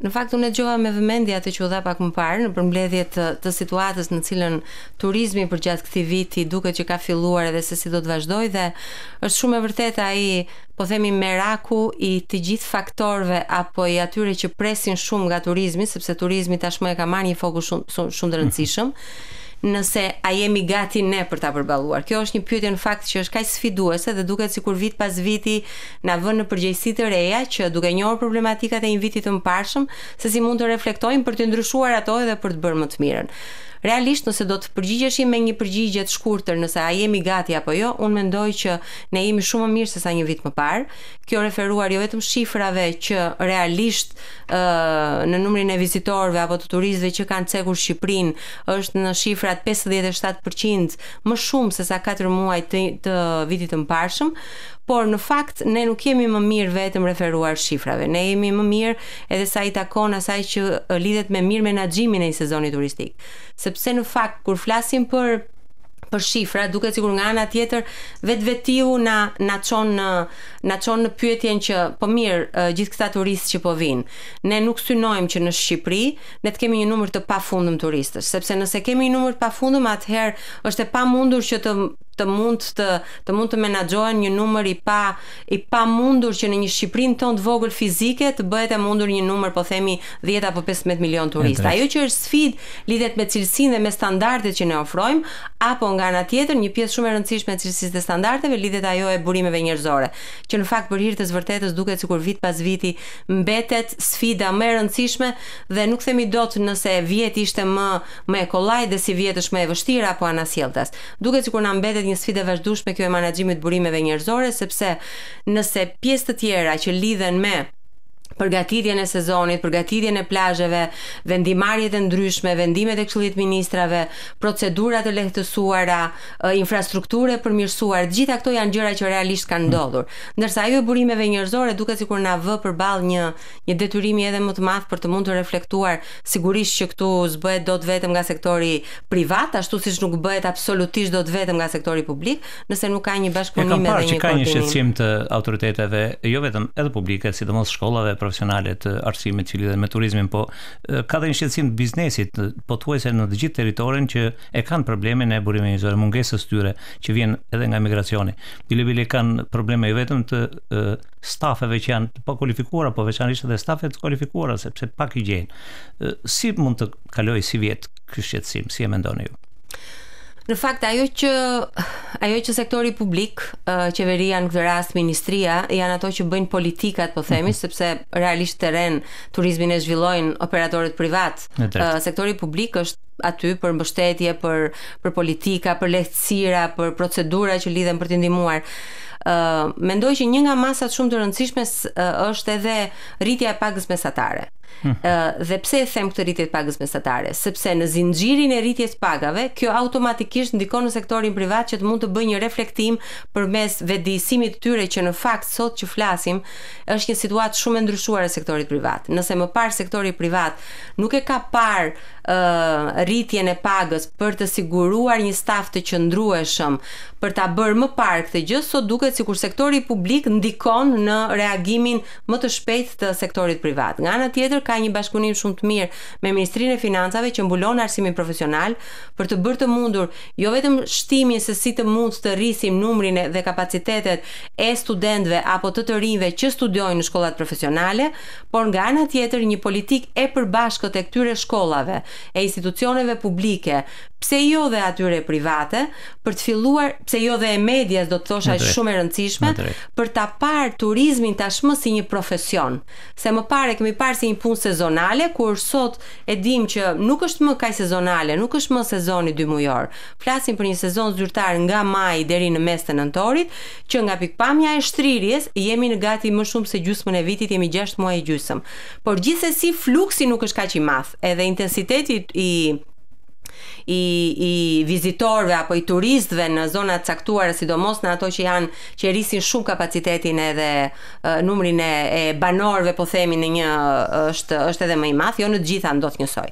Në fakt unë dëgjova me vëmendje atë që u dha pak më parë në përmbledhje të, uh, të situatës në cilën turizmi për gjatë këtij viti duket që ka filluar edhe se si do të vazhdojë dhe është shumë e vërtetë ai po themi meraku i të gjithë faktorëve apo i atyre që presin shumë nga turizmi sepse turizmi tashmë e ka marrë një fokus shumë shumë të mhm. rëndësishëm nëse a jemi gati ne për ta përballuar. Kjo është një pyetje në fakt që është kaq sfiduese dhe duket sikur vit pas viti na vën në përgjegjësi të reja që duke njohur problematikat e një viti të mbarshëm, se si mund të reflektojmë për të ndryshuar ato edhe për të bërë më të mirën realisht nëse do të përgjigjeshim me një përgjigje të shkurtër nëse a jemi gati apo jo, unë mendoj që ne jemi shumë më mirë se sa një vit më parë. Kjo referuar jo vetëm shifrave që realisht ë uh, në numrin e vizitorëve apo të turistëve që kanë cekur Shqipërinë është në shifrat 57% më shumë se sa 4 muaj të, të vitit të mbarshëm por në fakt ne nuk jemi më mirë vetëm referuar shifrave. Ne jemi më mirë edhe sa i takon asaj që lidhet me mirë menaxhimin e një sezoni turistik. Se sepse në fakt kur flasim për për shifra duket sikur nga ana tjetër vetvetiu na na çon në na çon në pyetjen që po mirë gjithë këta turistë që po vijnë ne nuk synojmë që në Shqipëri ne të kemi një numër të pafundëm turistësh sepse nëse kemi një numër të pafundëm atëherë është e pamundur që të të mund të të mund të menaxhohen një numër i pa i pamundur që në një Shqiprinë tonë të vogël fizike të bëhet e mundur një numër po themi 10 apo 15 milion turistë. Ajo që është sfidë lidhet me cilësinë dhe me standardet që ne ofrojmë, apo nga ana tjetër një pjesë shumë e rëndësishme e cilësisë dhe standardeve lidhet ajo e burimeve njerëzore, që në fakt për hir të vërtetës duket sikur vit pas viti mbetet sfida më e rëndësishme dhe nuk themi dot nëse vjet ishte më më kollaj dhe si vjet është më e vështirë apo anasjelltas. Duket sikur na mbetet mbetet një sfidë e vazhdueshme kjo e menaxhimit burimeve njerëzore sepse nëse pjesë të tjera që lidhen me përgatitjen e sezonit, përgatitjen e plazheve, vendimarrjet e ndryshme, vendimet e këshillit ministrave, procedurat e lehtësuara, infrastrukture përmirësuar, gjitha këto janë gjëra që realisht kanë hmm. ndodhur. Ndërsa ajo e burimeve njerëzore duket sikur na vë përball një një detyrimi edhe më të madh për të mund të reflektuar sigurisht që këtu zbehet dot vetëm nga sektori privat, ashtu siç nuk bëhet absolutisht dot vetëm nga sektori publik, nëse nuk ka një bashkëpunim edhe një koordinim. Ka një shqetësim të autoriteteve, jo vetëm edhe publike, sidomos shkollave, profesionale të arsimit që lidhet me turizmin, po ka dhe një shqetësim të biznesit, po thuaj se në të gjithë territorin që e kanë problemin e burimeve njerëzore, mungesës së tyre që vjen edhe nga migracioni. Bile bile kanë probleme i jo vetëm të stafeve që janë të pakualifikuara, po veçanërisht edhe stafe të kualifikuara sepse pak i gjejnë. Si mund të kaloj si vjet ky shqetësim, si e mendoni ju? Në fakt ajo që ajo që sektori publik, qeveria në këtë rast ministria, janë ato që bëjnë politikat, po themi, mhm. sepse realisht terren turizmin e zhvillojnë operatorët privat. Sektori publik është aty për mbështetje, për për politika, për lehtësira, për procedura që lidhen për të ndihmuar. uh, mendoj që një nga masat shumë të rëndësishme uh, është edhe rritja e pagës mesatare dhe pse e them këtë rritje të pagës mesatare? Sepse në zinxhirin e rritjes pagave, kjo automatikisht ndikon në sektorin privat që të mund të bëjë një reflektim përmes vetëdijësimit të tyre që në fakt sot që flasim është një situatë shumë e ndryshuar e sektorit privat. Nëse më parë sektori privat nuk e ka parë rritjen e pagës për të siguruar një staf të qëndrueshëm për ta bërë më parë këtë gjë, sot duket sikur sektori publik ndikon në reagimin më të shpejtë të sektorit privat. Nga ana tjetër ka një bashkëpunim shumë të mirë me Ministrinë e Financave që mbulon arsimin profesional për të bërë të mundur jo vetëm shtimin se si të mund të rrisim numrin dhe kapacitetet e studentëve apo të të rinjve që studiojnë në shkollat profesionale, por nga ana tjetër një politikë e përbashkët e këtyre shkollave e institucioneve publike, pse jo dhe atyre private, për të filluar, pse jo dhe e medias, do të thosha është shumë e rëndësishme, për ta par turizmin tashmë si një profesion. Se më parë kemi parë si një punë sezonale, kur sot e dim që nuk është më kaj sezonale, nuk është më sezoni dy mujor. Flasim për një sezon zyrtar nga maj deri në mes të nëntorit, që nga pikpamja e shtrirjes jemi në gati më shumë se gjysmën e vitit, jemi 6 muaj gjysmë. Por gjithsesi fluksi nuk është kaq i madh, edhe intensiteti i i i vizitorëve apo i turistëve në zona të caktuara sidomos në ato që janë që rrisin shumë kapacitetin edhe numrin e, e banorëve po themi në një është është edhe më i madh, jo në të gjitha ndodh njësoj.